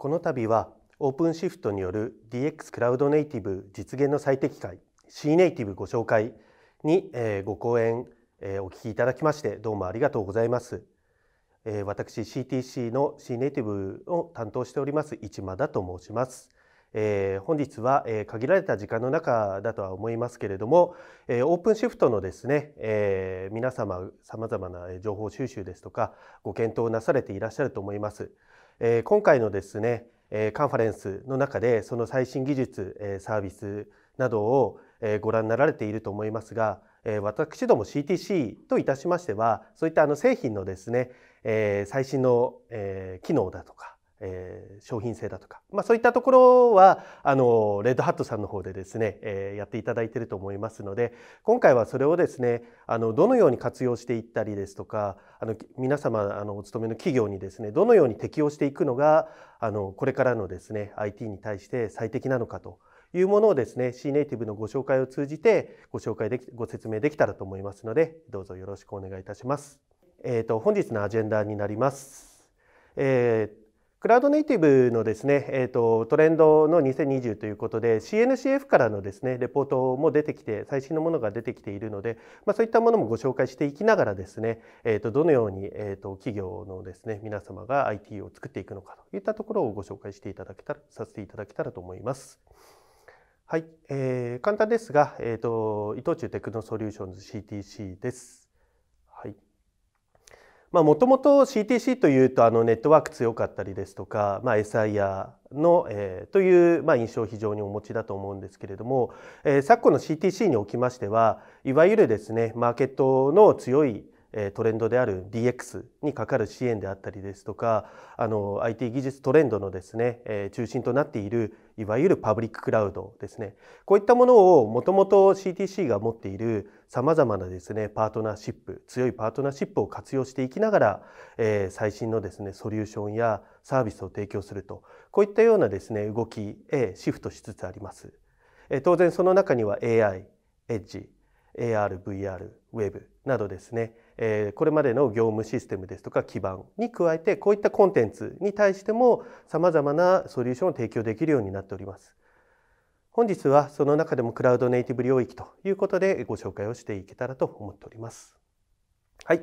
この度はオープンシフトによる DX クラウドネイティブ実現の最適解 C ネイティブご紹介にご講演お聞きいただきましてどうもありがとうございます。私 CTC の C ネイティブを担当しております市間田と申します。え本日は、え限られた時間の中だとは思いますけれども、えー、オープンシフトのですね、え皆様さまざまな情報収集ですとかご検討なされていらっしゃると思います。えー、今回のですね、えー、カンファレンスの中でその最新技術、えー、サービスなどを、えー、ご覧になられていると思いますが、えー、私ども CTC といたしましてはそういったあの製品のですね、えー、最新の、えー、機能だとかえー、商品性だとか、まあ、そういったところはあのレッドハットさんの方でですね、えー、やっていただいていると思いますので今回はそれをですねあのどのように活用していったりですとかあの皆様あのお勤めの企業にですねどのように適用していくのがあのこれからのですね IT に対して最適なのかというものをですね C ネイティブのご紹介を通じてご紹介できご説明できたらと思いますのでどうぞよろしくお願いいたします。えーと、本日のアジェンダになります。えークラウドネイティブのですね、えーと、トレンドの2020ということで CNCF からのですねレポートも出てきて最新のものが出てきているので、まあ、そういったものもご紹介していきながらですね、えーと、どのように、えーと、企業のですね皆様が IT を作っていくのかといったところをご紹介していただけたらさせていただけたらと思います。はい、えー、簡単ですが、えー、と伊藤忠テクノソリューションズ CTC です。もともと CTC というとあのネットワーク強かったりですとか、まあ、SIR の、えー、という、まあ、印象を非常にお持ちだと思うんですけれども、えー、昨今の CTC におきましてはいわゆるですねマーケットの強いトレンドである DX にかかる支援であったりですとかあの IT 技術トレンドのですね中心となっているいわゆるパブリッククラウドですね。こういったものをもともと CTC が持っている様々なですね、パートナーシップ、強いパートナーシップを活用していきながら、えー、最新のですね、ソリューションやサービスを提供すると、こういったようなですね、動きへシフトしつつあります。えー、当然その中には AI、エッジ、AR、VR、Web などですね、えこれまでの業務システムですとか基盤に加えてこういったコンテンツに対してもさまざまなソリューションを提供できるようになっております。本日はその中でもクラウドネイティブ領域ということでご紹介をしていけたらと思っております。はい、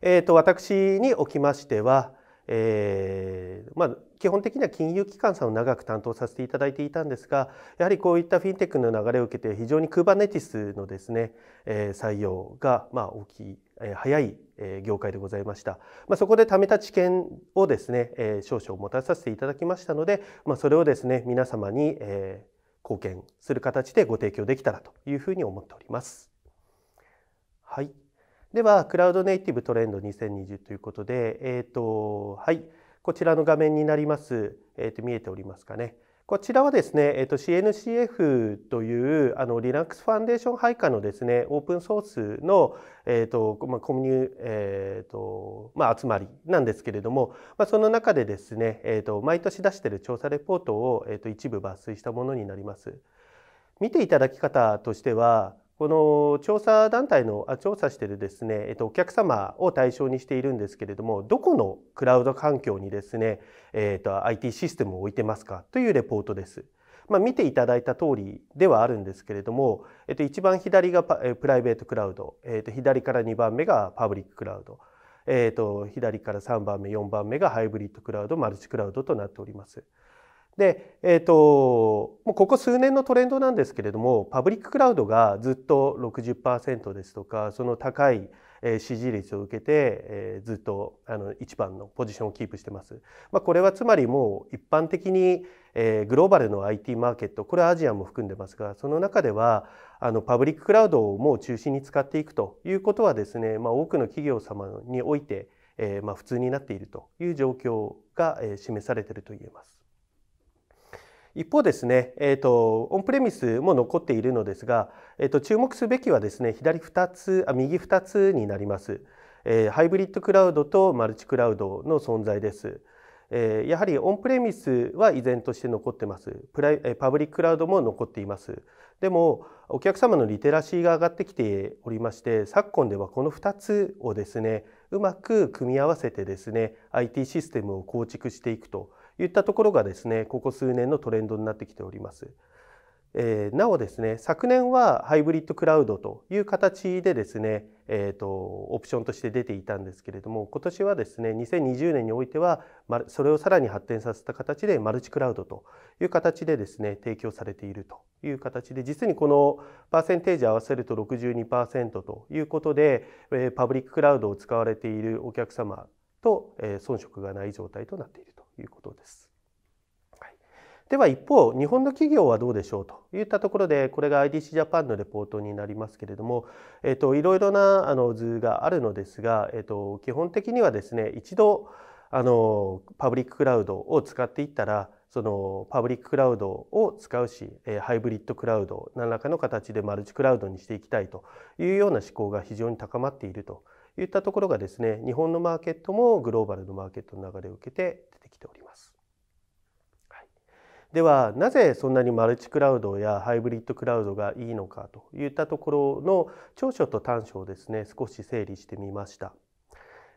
えーと私におきましてはえーまあ、基本的には金融機関さんを長く担当させていただいていたんですがやはりこういったフィンテックの流れを受けて非常に Kubernetes のですね、えー、採用がまあ大きい、えー、早い業界でございました、まあ、そこで貯めた知見をですね、えー、少々持たさせていただきましたので、まあ、それをですね皆様に、えー、貢献する形でご提供できたらというふうに思っております。はいでは、クラウドネイティブトレンド2020ということで、えっ、ー、と、はい、こちらの画面になります。えっ、ー、と、見えておりますかね。こちらはですね、えっ、ー、と、CNCF というあの Linux ファンデーション配下のですね、オープンソースの、えっとまあ、コミュニ、えっとまあ、集まりなんですけれども、まあ、その中でですね、えっと、毎年出している調査レポートを、えっと、一部抜粋したものになります。見ていただき方としては、この調査団体のあ調査しているですね、えっと、お客様を対象にしているんですけれどもどこのクラウド環境にですね、えっと、IT システムを置いてますかというレポートです。まあ、見ていただいた通りではあるんですけれども、えっと、一番左がプライベートクラウド、えっと、左から2番目がパブリッククラウド、えっと、左から3番目4番目がハイブリッドクラウドマルチクラウドとなっております。で、えーと、もうここ数年のトレンドなんですけれどもパブリッククラウドがずっと60%ですとかその高い支持率を受けてずっと一番のポジションをキープしてます。まあ、これはつまりもう一般的にグローバルの IT マーケットこれはアジアも含んでますがその中ではあのパブリッククラウドをもう中心に使っていくということはですね、まあ、多くの企業様において、えまあ、普通になっているという状況が、え示されていると言えます。一方ですね、えーと、オンプレミスも残っているのですが、えーと、注目すべきはですね左2つあ右2つになります、えー、ハイブリッドクラウドとマルチクラウドの存在です、えー、やはりオンプレミスは依然として残ってますプライ、えパブリッククラウドも残っていますでもお客様のリテラシーが上がってきておりまして昨今ではこの2つをですねうまく組み合わせてですね IT システムを構築していくといったところがですねここ数年のトレンドになってきております。えー、なおですね昨年はハイブリッドクラウドという形でですね、えーと、オプションとして出ていたんですけれども今年はですね2020年においてはそれをさらに発展させた形でマルチクラウドという形でですね提供されているという形で実にこのパーセンテージ合わせると62%ということで、えパブリッククラウドを使われているお客様と、え遜色がない状態となっているということです。はでは一方日本の企業はどうでしょうといったところでこれが IDC ジャパンのレポートになりますけれども、えと、いろいろなあの図があるのですが、えっと、基本的にはですね一度あのパブリッククラウドを使っていったらそのパブリッククラウドを使うし、えハイブリッドクラウド何らかの形でマルチクラウドにしていきたいというような思考が非常に高まっているといったところがですね日本のマーケットもグローバルのマーケットの流れを受けて出てきております。はい、ではなぜそんなにマルチクラウドやハイブリッドクラウドがいいのかといったところの長所と短所をですね少し整理してみました。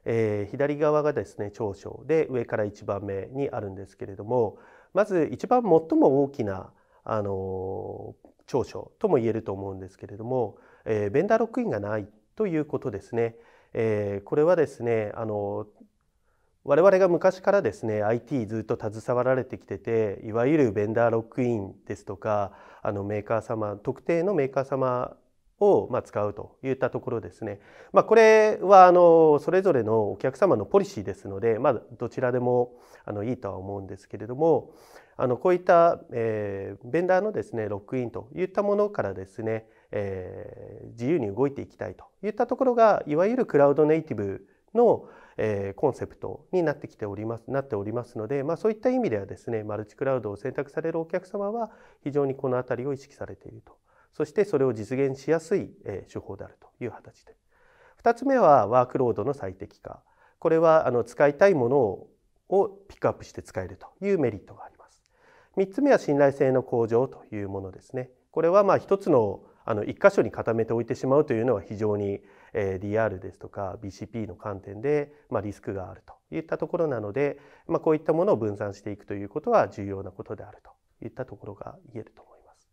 えー、左側がですね長所で上から1番目にあるんですけれどもまず一番最も大きなあの長所とも言えると思うんですけれども、えー、ベンダーロックインがないということですね。えー、これはですねあの我々が昔からですね IT ずっと携わられてきてていわゆるベンダーロックインですとかあのメーカー様特定のメーカー様をま使うといったところですね。まあ、これはあのそれぞれのお客様のポリシーですので、まあ、どちらでもあのいいとは思うんですけれどもあのこういった、えー、ベンダーのですねロックインといったものからですねえー、自由に動いていきたいといったところがいわゆるクラウドネイティブの、えー、コンセプトになってきておりますなっておりますので、まあ、そういった意味ではですねマルチクラウドを選択されるお客様は非常にこの辺りを意識されているとそしてそれを実現しやすい、えー、手法であるという形で2つ目はワークロードの最適化これはあの使いたいものをピックアップして使えるというメリットがあります3つ目は信頼性の向上というものですねこれはまあ一つのあの一箇所に固めておいてしまうというのは非常に DR ですとか BCP の観点でまリスクがあるといったところなので、まあ、こういったものを分散していくということは重要なことであるといったところが言えると思います。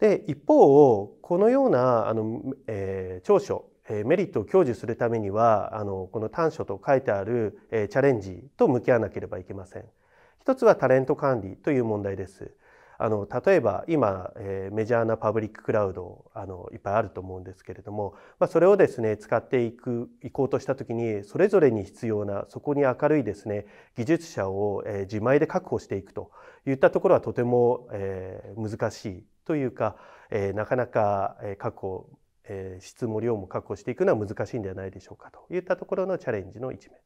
で一方このようなあの、えー、長所メリットを享受するためにはあのこの短所と書いてあるチャレンジと向き合わなければいけません。一つはタレント管理という問題です。あの例えば今、えー、メジャーなパブリッククラウドあのいっぱいあると思うんですけれども、まあ、それをですね使っていく行こうとした時にそれぞれに必要なそこに明るいですね技術者を、えー、自前で確保していくといったところはとても、えー、難しいというか、えー、なかなか確保、えー、質も量も確保していくのは難しいんではないでしょうかといったところのチャレンジの一面。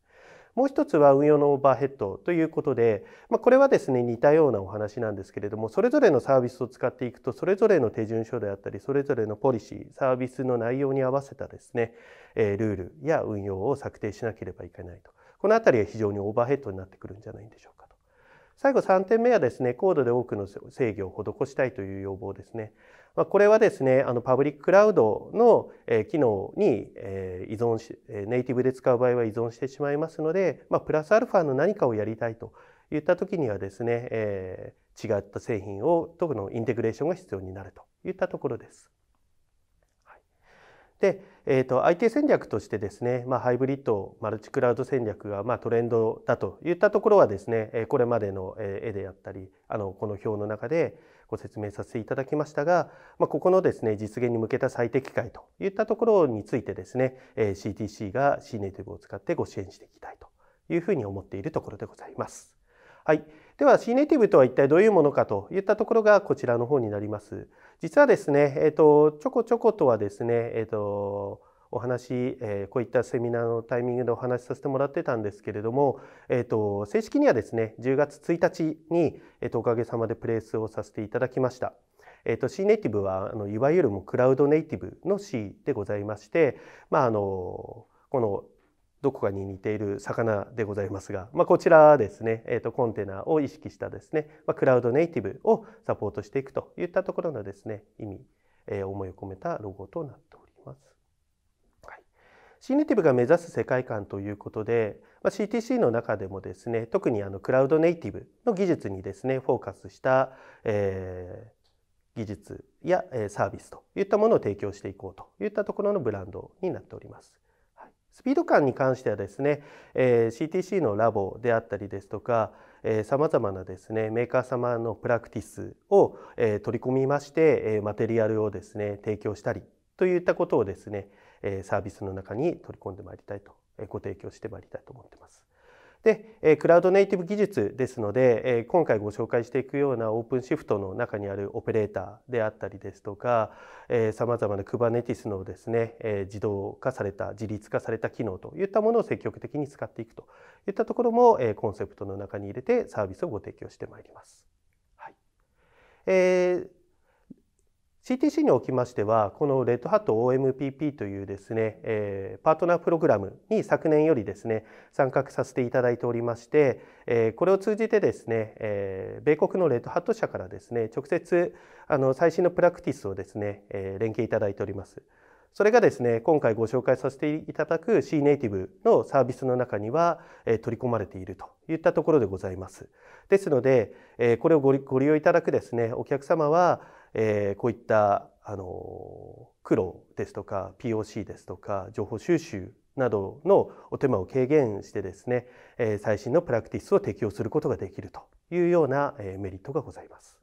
もう一つは運用のオーバーヘッドということで、まあ、これはですね似たようなお話なんですけれどもそれぞれのサービスを使っていくとそれぞれの手順書であったりそれぞれのポリシーサービスの内容に合わせたですね、えルールや運用を策定しなければいけないとこの辺りは非常にオーバーヘッドになってくるんじゃないんでしょうかと最後3点目はですね高度で多くの制御を施したいという要望ですねまあ、これはですね、あのパブリッククラウドの、え機能に、え依存し、ネイティブで使う場合は依存してしまいますので、まあ、プラスアルファの何かをやりたいといった時にはですね、え違った製品を特のインテグレーションが必要になるといったところです。で、えーと、と IT 戦略としてですね、まあ、ハイブリッドマルチクラウド戦略がまあトレンドだといったところはですねこれまでの絵であったりあのこの表の中で、ご説明させていただきましたが、まあ、ここのですね実現に向けた最適解といったところについてですね、え CTC が C ネイティブを使ってご支援していきたいというふうに思っているところでございます。はい、では C ネイティブとは一体どういうものかといったところがこちらの方になります。実はですね、えーと、とちょこちょことはですね、えーとお話、えこういったセミナーのタイミングでお話しさせてもらってたんですけれども、えーと、正式にはですね10月1日に、えー、とおかげさまでプレースをさせていただきました。えーと、C ネイティブはあのいわゆるもうクラウドネイティブの C でございまして、まあ、あのこのどこかに似ている魚でございますが、まあ、こちらですね、えーと、とコンテナを意識したですね、まあ、クラウドネイティブをサポートしていくといったところのですね意味、えー、思いを込めたロゴとなっております。C ネイティブが目指す世界観ということで、ま CTC の中でもですね特にあのクラウドネイティブの技術にですねフォーカスした、えー、技術や、えサービスといったものを提供していこうといったところのブランドになっております。スピード感に関してはですね、え CTC のラボであったりですとか、さまざまなですねメーカー様のプラクティスを、え取り込みまして、えマテリアルをですね提供したりといったことをですね、サービスの中に取り込んでまいりたいとご提供してまいりたいと思ってます。でクラウドネイティブ技術ですので今回ご紹介していくようなオープンシフトの中にあるオペレーターであったりですとかさまざまな Kubernetes のですね自動化された自立化された機能といったものを積極的に使っていくといったところもコンセプトの中に入れてサービスをご提供してまいります。はい CTC におきましては、このレッドハット OMPP というですね、えー、パートナープログラムに昨年よりですね、参画させていただいておりまして、えー、これを通じてですね、えー、米国のレッドハット社からですね、直接あの最新のプラクティスをですね、え連携いただいております。それがですね、今回ご紹介させていただく C ネイティブのサービスの中には、え取り込まれているといったところでございます。ですので、えこれをご利用いただくですね、お客様は、えー、こういったあの苦労ですとか POC ですとか情報収集などのお手間を軽減してですね、えー、最新のプラクティスを適用することができるというような、えー、メリットがございます。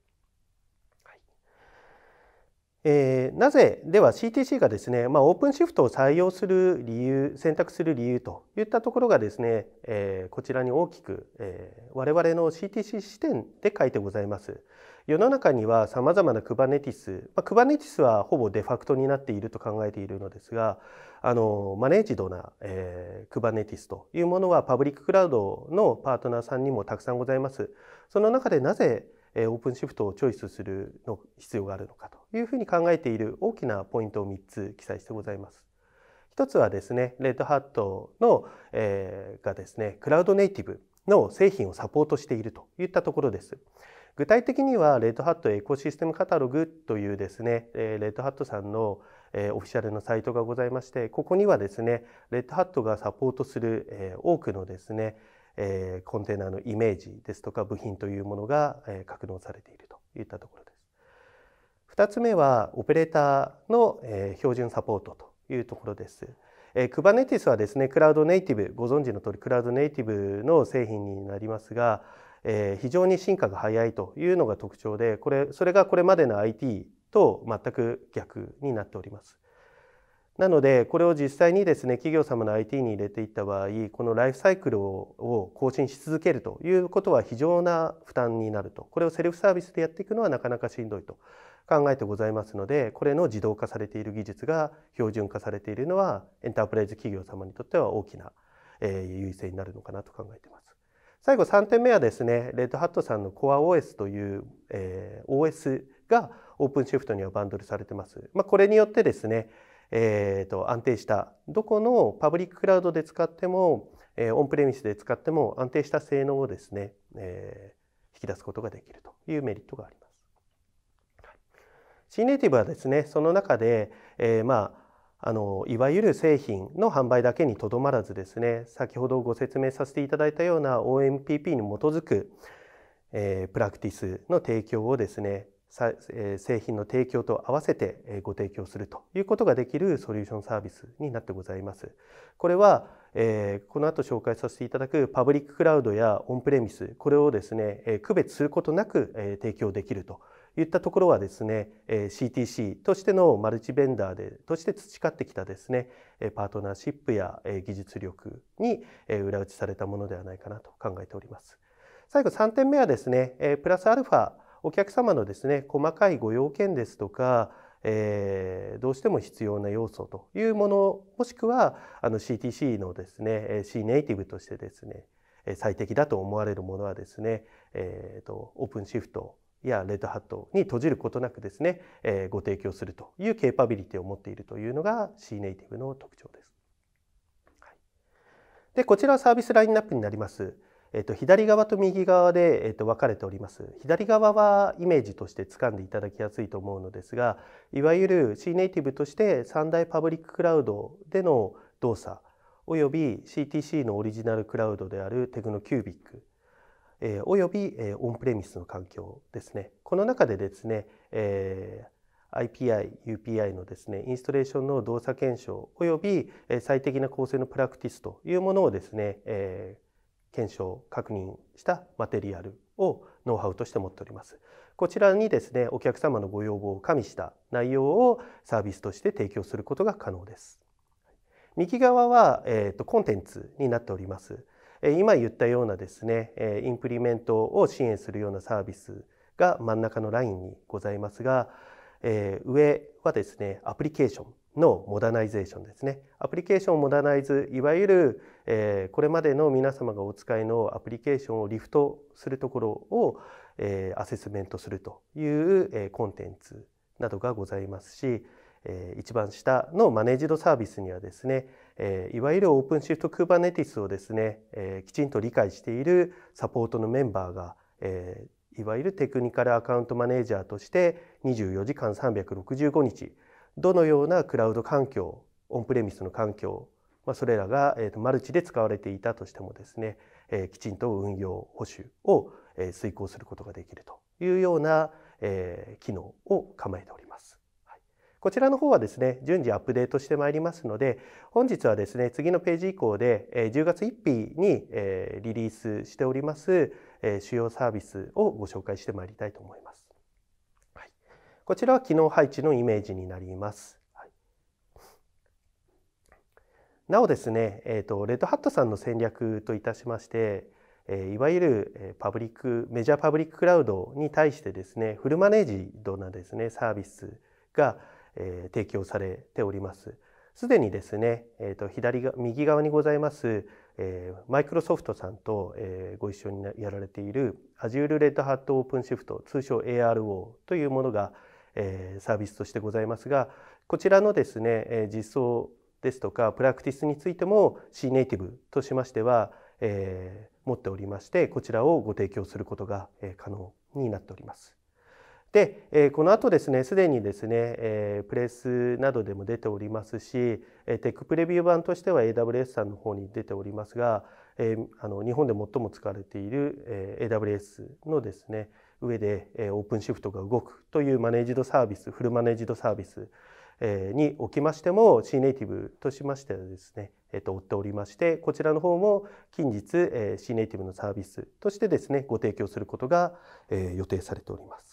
えー、なぜでは CTC がですね、まあ、オープンシフトを採用する理由選択する理由といったところがですね、えー、こちらに大きく、えー、我々の CTC 視点で書いてございます。世の中にはさまざまなクバネティス、クバネテまあ、はほぼデファクトになっていると考えているのですがあのマネージドな、えー、ネティスというものはパブリッククラウドのパートナーさんにもたくさんございます。その中でなぜえー、オープンシフトをチョイスするの必要があるのかというふうに考えている大きなポイントを3つ記載してございます。一つはですね、レッドハットの、えー、がですね、クラウドネイティブの製品をサポートしているといったところです。具体的にはレッドハットエコシステムカタログというですね、えレッドハットさんの、えオフィシャルのサイトがございましてここにはですねレッドハットがサポートする、え多くのですね、えコンテナのイメージですとか部品というものが、え格納されているといったところです。2つ目はオペレーターの、え標準サポートというところです。え Kubernetes はですねクラウドネイティブご存知の通りクラウドネイティブの製品になりますが、えー、非常に進化が早いというのが特徴でこれそれがこれまでの IT と全く逆になっております。なのでこれを実際にですね企業様の IT に入れていった場合このライフサイクルを更新し続けるということは非常な負担になるとこれをセルフサービスでやっていくのはなかなかしんどいと考えてございますのでこれの自動化されている技術が標準化されているのはエンタープライズ企業様にとっては大きな優位性になるのかなと考えています。最後3点目はですね、レッドハットさんの CoreOS という、えー、OS が OpenShift にはバンドルされてます。まあ、これによってですね、えーと、と安定したどこのパブリッククラウドで使っても、えー、オンプレミスで使っても安定した性能をですね、えー、引き出すことができるというメリットがあります。C ネイティブはですねその中で、えー、まああのいわゆる製品の販売だけにとどまらずですね先ほどご説明させていただいたような OMPP に基づく、えー、プラクティスの提供をですね、え製品の提供と合わせて、えご提供するということができるソリューションサービスになってございます。これは、えこの後紹介させていただくパブリッククラウドやオンプレミスこれをですね、え区別することなく、え提供できると。いったところはですね CTC としてのマルチベンダーでとして培ってきたですねパートナーシップや技術力に裏打ちされたものではないかなと考えております。最後3点目はですねプラスアルファお客様のですね細かいご要件ですとかえー、どうしても必要な要素というものもしくはあの CTC のですね C ネイティブとしてですね最適だと思われるものはですね、えーとオープンシフトやレッドハットに閉じることなくですね、えー、ご提供するというケーパビリティを持っているというのが C ネイティブの特徴です。はい、でこちらはサービスラインナップになります。えっと、左側と右側で、えっと、分かれております左側はイメージとして掴んでいただきやすいと思うのですがいわゆる C ネイティブとして三大パブリッククラウドでの動作および CTC のオリジナルクラウドであるテクノキュービックえおよび、えオンプレミスの環境ですね。この中でですね、え IPI、UPI のですね、インストレーションの動作検証及び、え最適な構成のプラクティスというものをですね、え検証、確認したマテリアルをノウハウとして持っております。こちらにですね、お客様のご要望を加味した内容をサービスとして提供することが可能です。右側は、えーとコンテンツになっております。今言ったようなですねインプリメントを支援するようなサービスが真ん中のラインにございますが上はですねアプリケーションのモダナイゼーションですねアプリケーションモダナイズいわゆる、えこれまでの皆様がお使いのアプリケーションをリフトするところを、えアセスメントするという、えコンテンツなどがございますし、え一番下のマネージドサービスにはですねいわゆるオープンシフト Kubernetes をですね、きちんと理解しているサポートのメンバーが、いわゆるテクニカルアカウントマネージャーとして24時間365日どのようなクラウド環境オンプレミスの環境、それらが、マルチで使われていたとしてもですね、きちんと運用保守を、遂行することができるというような、機能を構えております。こちらの方はですね、順次アップデートしてまいりますので、本日はですね、次のページ以降で、え10月1日に、えリリースしております、え主要サービスをご紹介してまいりたいと思います。はい、こちらは機能配置のイメージになります。なおですね、えーと、とレッドハットさんの戦略といたしまして、えー、いわゆるパブリックメジャーパブリッククラウドに対してですねフルマネージドなですねサービスが、え提供されております。すでにですね、えーと、と左が右側にございます、えー、マイクロソフトさんと、えー、ご一緒にやられている Azure Red Hat OpenShift 通称 ARO というものが、えー、サービスとしてございますがこちらのですね、えー、実装ですとかプラクティスについても C ネイティブとしましては、えー、持っておりましてこちらをご提供することが可能になっております。で、えこの後ですねすでにですね、えプレスなどでも出ておりますし、えテックプレビュー版としては AWS さんの方に出ておりますが、えあの日本で最も使われている、え AWS のですね上で、えオープンシフトが動くというマネージドサービスフルマネージドサービスにおきましても C ネイティブとしましてはですね、えっと、追っておりましてこちらの方も近日 C ネイティブのサービスとしてですねご提供することが予定されております。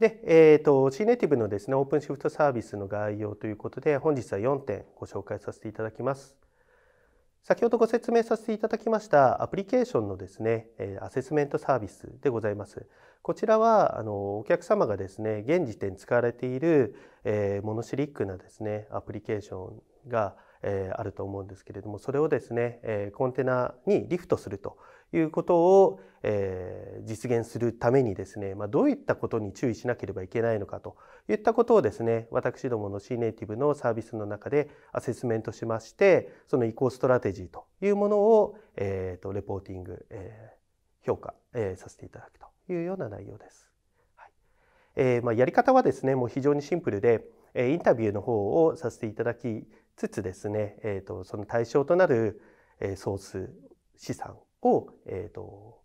で、えっ、ー、と、C ネイティブのですね、オープンシフトサービスの概要ということで、本日は4点ご紹介させていただきます。先ほどご説明させていただきましたアプリケーションのですね、アセスメントサービスでございます。こちらは、あの、お客様がですね、現時点使われている、えー、モノシリックなですね、アプリケーションが、えー、あると思うんですけれども、それをですね、えー、コンテナにリフトするということを、えー、実現するためにですね、まあ、どういったことに注意しなければいけないのかといったことをですね私どもの C ネイティブのサービスの中でアセスメントしましてその移行ストラテジーというものを、えーと、レポーティング、えー、評価、えー、させていただくというような内容です。はいえーまあ、やり方はですねもう非常にシンプルでインタビューの方をさせていただきつつですね、えーと、その対象となる総数資産を、えーと、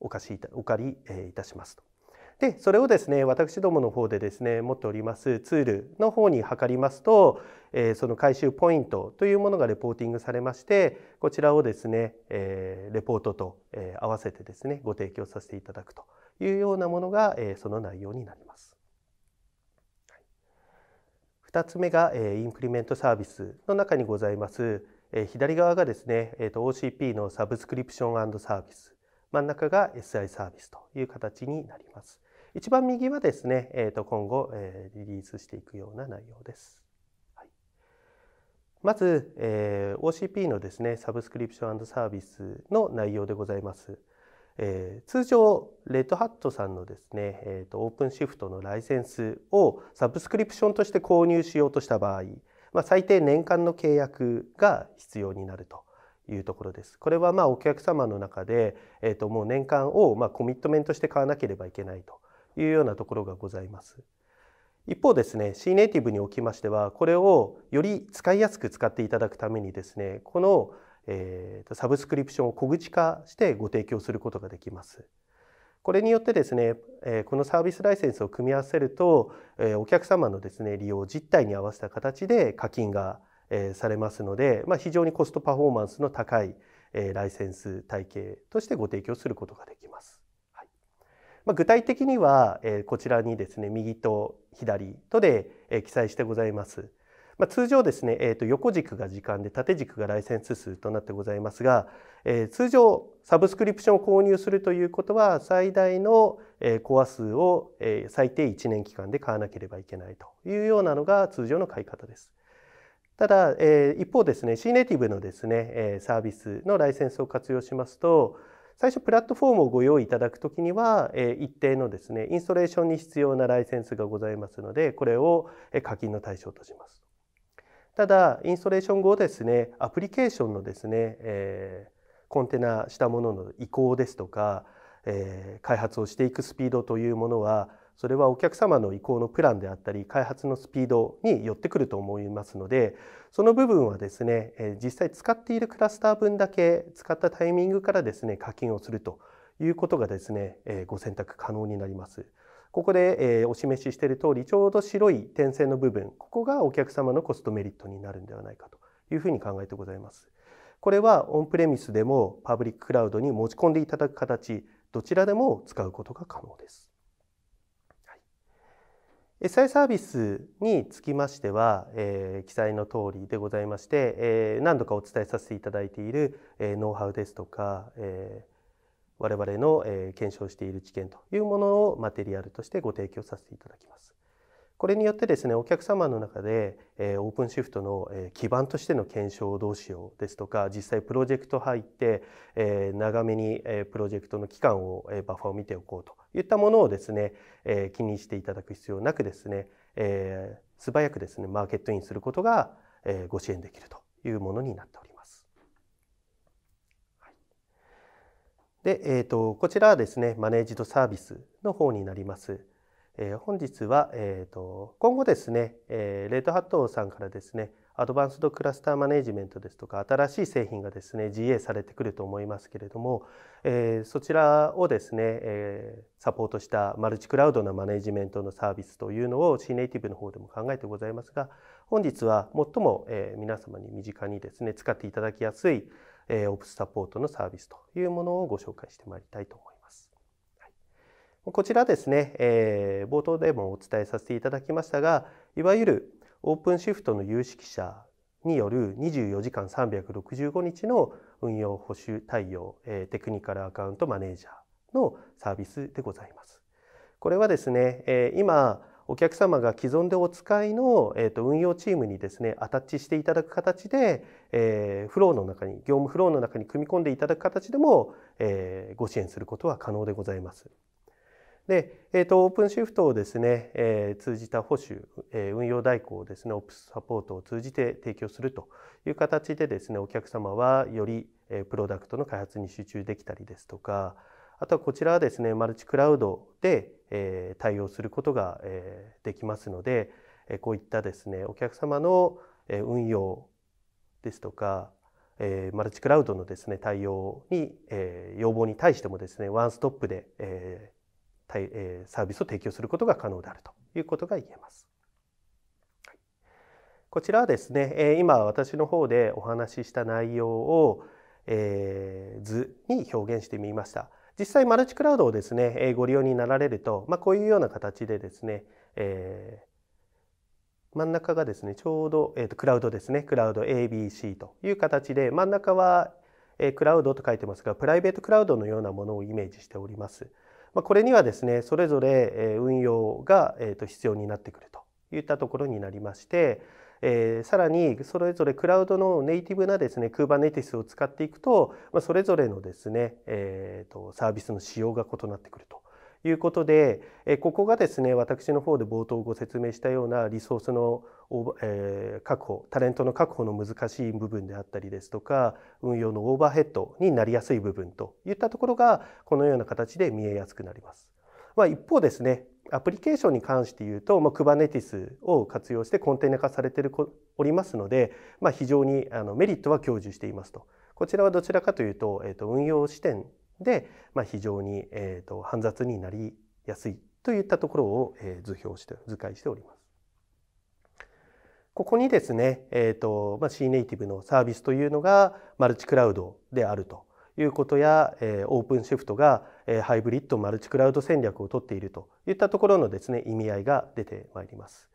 お貸しいたお借り、えいたしますと。でそれをですね私どもの方でですね持っておりますツールの方に測りますと、えー、その回収ポイントというものがレポーティングされましてこちらをですね、えー、レポートと、えー、合わせてですねご提供させていただくというようなものが、えその内容になります。2つ目が、えインクリメントサービスの中にございますえ左側がですね、えー、と OCP のサブスクリプションサービス真ん中が SI サービスという形になります。一番右はですね、えー、と今後、えリリースしていくような内容です。はい、まず、え OCP のですねサブスクリプションサービスの内容でございます。え通常レッドハットさんのですね、えー、とオープンシフトのライセンスをサブスクリプションとして購入しようとした場合まあ、最低年間の契約が必要になると。いうところです。これはまあお客様の中で、えー、ともう年間をまコミットメントして買わなければいけないというようなところがございます。一方ですね C ネイティブにおきましてはこれをより使いやすく使っていただくためにですねこの、えー、とサブスクリプションを小口化してご提供することができます。これによってですね、このサービスライセンスを組み合わせると、お客様のですね、利用実態に合わせた形で課金がされますので、まあ、非常にコストパフォーマンスの高いライセンス体系としてご提供することができます。はいまあ、具体的には、こちらにですね、右と左とで記載してございます。まあ、通常ですね、えー、と横軸が時間で縦軸がライセンス数となってございますが、えー、通常サブスクリプションを購入するということは最大の、えコア数を、え最低1年期間で買わなければいけないというようなのが通常の買い方です。ただ、えー、一方ですね C ネイティブのですね、えサービスのライセンスを活用しますと最初プラットフォームをご用意いただくときには、え一定のですねインストレーションに必要なライセンスがございますのでこれを課金の対象とします。ただインストレーション後ですねアプリケーションのですね、えー、コンテナしたものの移行ですとか、えー、開発をしていくスピードというものはそれはお客様の移行のプランであったり開発のスピードに寄ってくると思いますのでその部分はですね、え実際使っているクラスター分だけ使ったタイミングからですね課金をするということがですね、えご選択可能になります。ここで、えー、お示ししている通りちょうど白い点線の部分ここがお客様のコストメリットになるんではないかというふうに考えてございます。これはオンプレミスでもパブリッククラウドに持ち込んでいただく形どちらでも使うことが可能です。はい、SI サービスにつきましては、えー、記載の通りでございまして、えー、何度かお伝えさせていただいている、えー、ノウハウですとか、えー我々の検証している知見というものをマテリアルとしてご提供させていただきます。これによってですね、お客様の中で、えオープンシフトの、え基盤としての検証をどうしようですとか、実際プロジェクト入って、え長めに、えプロジェクトの期間を、えバッファーを見ておこうといったものをですね、え気にしていただく必要なくですね、え素早くですね、マーケットインすることが、えご支援できるというものになっております。で、えーと、こちらはですねマネージドサービスの方になります。えー、本日は、えーと、今後ですね、えー、レッドハットさんからですねアドバンスドクラスターマネジメントですとか新しい製品がですね GA されてくると思いますけれども、えー、そちらをですね、えー、サポートしたマルチクラウドのマネジメントのサービスというのを C ネイティブの方でも考えてございますが本日は最も、え皆様に身近にですね使っていただきやすいえー、オプスサポートのサービスというものをご紹介してまいりたいと思います。はい、こちらですね、えー、冒頭でもお伝えさせていただきましたが、いわゆるオープンシフトの有識者による24時間365日の運用補修対応、えー、テクニカルアカウントマネージャーのサービスでございます。これはですね、えー、今お客様が既存でお使いの、えー、と運用チームにですねアタッチしていただく形で、えー、フローの中に業務フローの中に組み込んでいただく形でも、えー、ご支援することは可能でございます。で、えーと、オープンシフトをですね、えー、通じた保守、えー、運用代行をですねオプスサポートを通じて提供するという形でですねお客様はより、えプロダクトの開発に集中できたりですとか、あとはこちらはですねマルチクラウドで、え対応することが、えできますので、えこういったですねお客様の運用ですとか、えマルチクラウドのですね対応に、え要望に対してもですねワンストップで、ええサービスを提供することが可能であるということが言えます。こちらはですね、え今私の方でお話しした内容を、え図に表現してみました。実際マルチクラウドをですね、えご利用になられると、まあ、こういうような形でですね、えー、真ん中がですねちょうど、えーと、クラウドですねクラウド ABC という形で真ん中は、えー、クラウドと書いてますがプライベートクラウドのようなものをイメージしております。まあ、これにはですねそれぞれ運用が必要になってくるといったところになりましてえー、さらにそれぞれクラウドのネイティブなですね Kubernetes を使っていくと、まあ、それぞれのですね、えーと、サービスの仕様が異なってくると。いうことで、えここがですね私の方で冒頭ご説明したようなリソースの、えー、確保タレントの確保の難しい部分であったりですとか運用のオーバーヘッドになりやすい部分といったところがこのような形で見えやすくなります。まあ、一方ですねアプリケーションに関して言うと、まあ、Kubernetes を活用してコンテナ化されてるこおりますので、まあ、非常にあのメリットは享受していますと。こちらはどちらかというと、えー、と運用視点で、まあ、非常に、えー、と煩雑になりやすいといったところを、えー、図表して図解しております。ここにですね、えーとまあ、C ネイティブのサービスというのがマルチクラウドであるということや、えー、オープンシフトが、えー、ハイブリッドマルチクラウド戦略をとっているといったところのですね意味合いが出てまいります。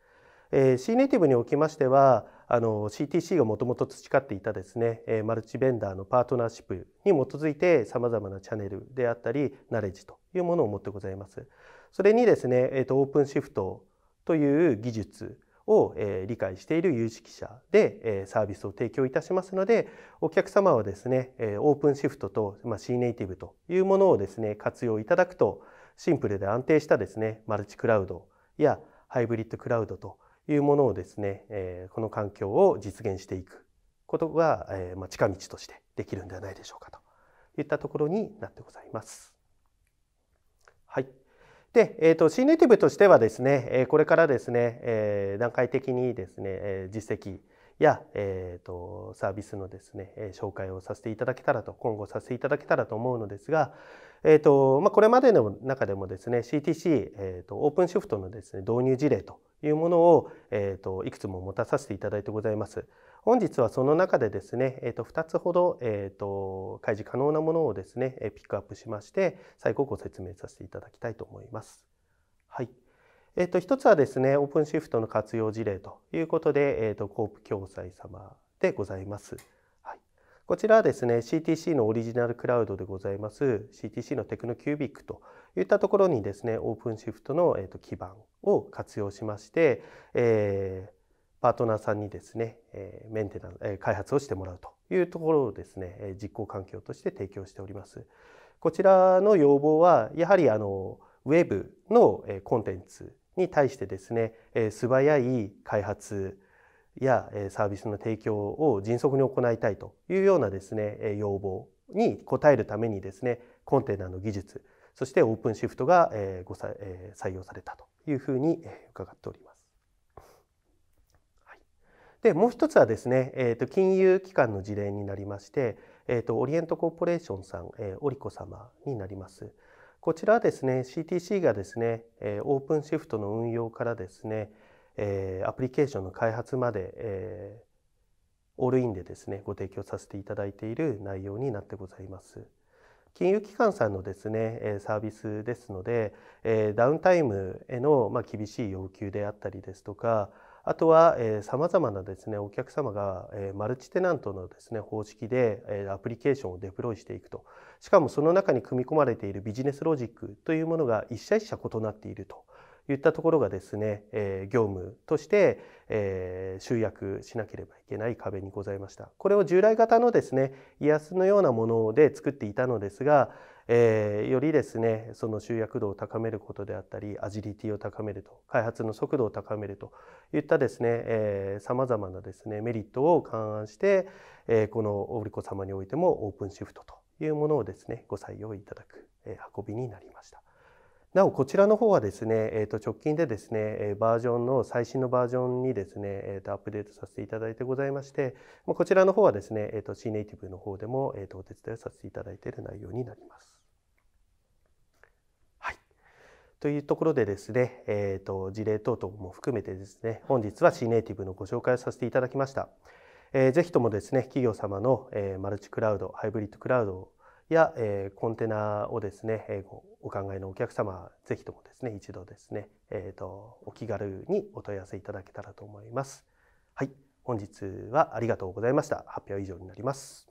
えー、C ネイティブにおきましてはあの CTC がもともと培っていたですね、えー、マルチベンダーのパートナーシップに基づいてさまざまなチャンネルであったりナレッジというものを持ってございます。それにですね、えーとオープンシフトという技術を、え理解している有識者で、えサービスを提供いたしますのでお客様はですね、えオープンシフトと、まあ、C ネイティブというものをですね活用いただくとシンプルで安定したですねマルチクラウドやハイブリッドクラウドというものをですね、えこの環境を実現していくことが、えまあ、近道としてできるんではないでしょうかといったところになってございます。はいで、えーと、と C ネイティブとしてはですね、えこれからですね、えー、段階的にですね、え実績や、えーと、サービスのですね、え紹介をさせていただけたらと今後させていただけたらと思うのですが、えーとまあ、これまでの中でもですね CTC、えーと、とオープンシフトのですね導入事例というものを、えー、といくつも持たさせていただいてございます。本日はその中でですね、えー、と2つほど、えー、と開示可能なものをですねピックアップしまして最後ご説明させていただきたいと思います。はいえー、と1つはですねオープンシフトの活用事例ということで、えー、とコープ共済様でございます。こちらはですね、CTC のオリジナルクラウドでございます CTC のテクノキュービックといったところにですね、オープンシフトの基盤を活用しまして、えー、パートナーさんにですね、えメンテナンス、え開発をしてもらうというところをですね、え実行環境として提供しております。こちらの要望はやはりあのウェブのコンテンツに対してですね、え素早い開発やサービスの提供を迅速に行いたいというようなですね要望に応えるためにですねコンテナの技術そしてオープンシフトがご採用されたというふうに伺っております。でもう一つはですね、えーと、金融機関の事例になりまして、えーと、オリエントコーポレーションさん、えー、オリコ様になります。こちらはですね CTC がですね、えー、オープンシフトの運用からですね、えー、アプリケーションの開発まで、えー、オールインでですねご提供させていただいている内容になってございます。金融機関さんのですねサービスですのでえダウンタイムへのま厳しい要求であったりですとかあとはさまざまなですねお客様がマルチテナントのですね方式でアプリケーションをデプロイしていくとしかもその中に組み込まれているビジネスロジックというものが一社一社異なっていると。いったところがですね、え業務として、え集約しなければいけない壁にございました。これを従来型のですね、イアスのようなもので作っていたのですが、えー、よりですねその集約度を高めることであったりアジリティを高めると開発の速度を高めるといったですねさまざまなですねメリットを勘案して、えー、このオリコ様においてもオープンシフトというものをですねご採用いただく、えー、運びになりました。なおこちらの方はですね、えー、と直近でですねバージョンの最新のバージョンにですね、えー、とアップデートさせていただいてございましてこちらの方はですね、えー、と C ネイティブの方でも、えー、とお手伝いをさせていただいている内容になります。というところでですね、えーと、事例等々も含めてですね本日は C ネイティブのご紹介をさせていただきました、えー、ぜひともですね企業様の、えー、マルチクラウドハイブリッドクラウドや、えー、コンテナをですね、えー、お考えのお客様ぜひともですね一度ですね、えーとお気軽にお問い合わせいただけたらと思いますはい本日はありがとうございました発表以上になります